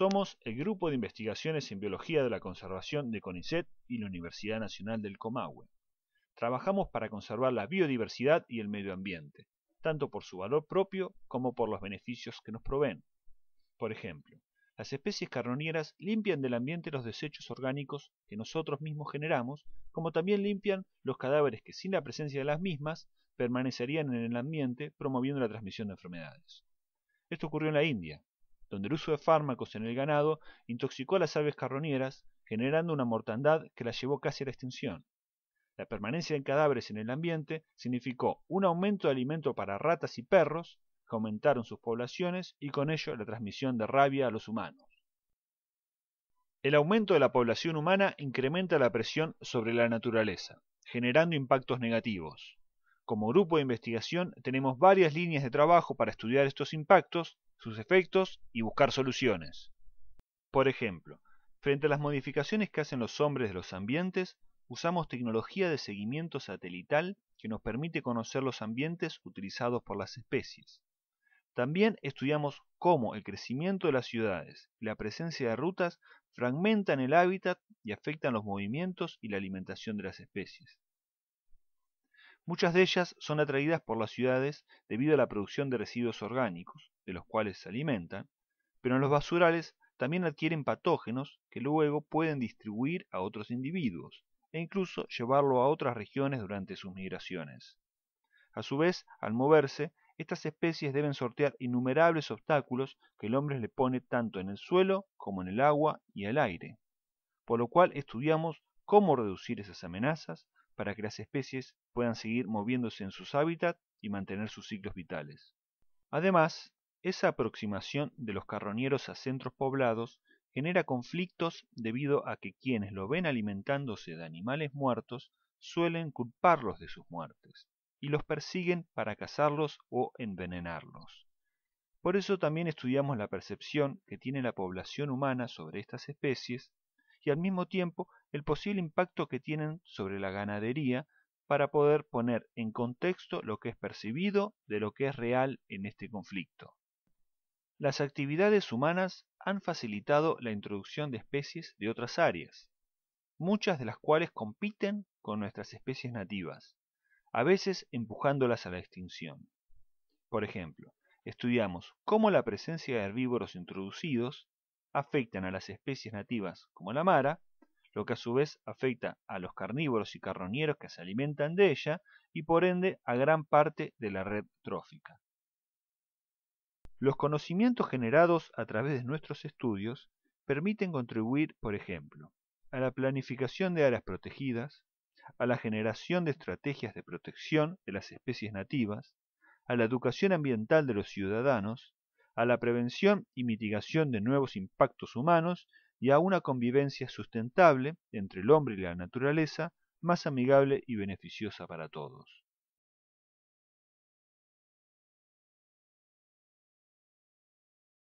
Somos el Grupo de Investigaciones en Biología de la Conservación de CONICET y la Universidad Nacional del Comahue. Trabajamos para conservar la biodiversidad y el medio ambiente, tanto por su valor propio como por los beneficios que nos proveen. Por ejemplo, las especies carronieras limpian del ambiente los desechos orgánicos que nosotros mismos generamos, como también limpian los cadáveres que sin la presencia de las mismas permanecerían en el ambiente promoviendo la transmisión de enfermedades. Esto ocurrió en la India, donde el uso de fármacos en el ganado intoxicó a las aves carroñeras, generando una mortandad que las llevó casi a la extinción. La permanencia de cadáveres en el ambiente significó un aumento de alimento para ratas y perros, que aumentaron sus poblaciones y con ello la transmisión de rabia a los humanos. El aumento de la población humana incrementa la presión sobre la naturaleza, generando impactos negativos. Como grupo de investigación tenemos varias líneas de trabajo para estudiar estos impactos sus efectos y buscar soluciones. Por ejemplo, frente a las modificaciones que hacen los hombres de los ambientes, usamos tecnología de seguimiento satelital que nos permite conocer los ambientes utilizados por las especies. También estudiamos cómo el crecimiento de las ciudades y la presencia de rutas fragmentan el hábitat y afectan los movimientos y la alimentación de las especies. Muchas de ellas son atraídas por las ciudades debido a la producción de residuos orgánicos, de los cuales se alimentan, pero en los basurales también adquieren patógenos que luego pueden distribuir a otros individuos e incluso llevarlo a otras regiones durante sus migraciones. A su vez, al moverse, estas especies deben sortear innumerables obstáculos que el hombre le pone tanto en el suelo como en el agua y al aire, por lo cual estudiamos cómo reducir esas amenazas para que las especies puedan seguir moviéndose en sus hábitats y mantener sus ciclos vitales. Además, esa aproximación de los carroñeros a centros poblados genera conflictos debido a que quienes lo ven alimentándose de animales muertos suelen culparlos de sus muertes y los persiguen para cazarlos o envenenarlos. Por eso también estudiamos la percepción que tiene la población humana sobre estas especies y al mismo tiempo el posible impacto que tienen sobre la ganadería para poder poner en contexto lo que es percibido de lo que es real en este conflicto. Las actividades humanas han facilitado la introducción de especies de otras áreas, muchas de las cuales compiten con nuestras especies nativas, a veces empujándolas a la extinción. Por ejemplo, estudiamos cómo la presencia de herbívoros introducidos afectan a las especies nativas como la mara, lo que a su vez afecta a los carnívoros y carroñeros que se alimentan de ella y por ende a gran parte de la red trófica. Los conocimientos generados a través de nuestros estudios permiten contribuir, por ejemplo, a la planificación de áreas protegidas, a la generación de estrategias de protección de las especies nativas, a la educación ambiental de los ciudadanos, a la prevención y mitigación de nuevos impactos humanos y a una convivencia sustentable entre el hombre y la naturaleza, más amigable y beneficiosa para todos.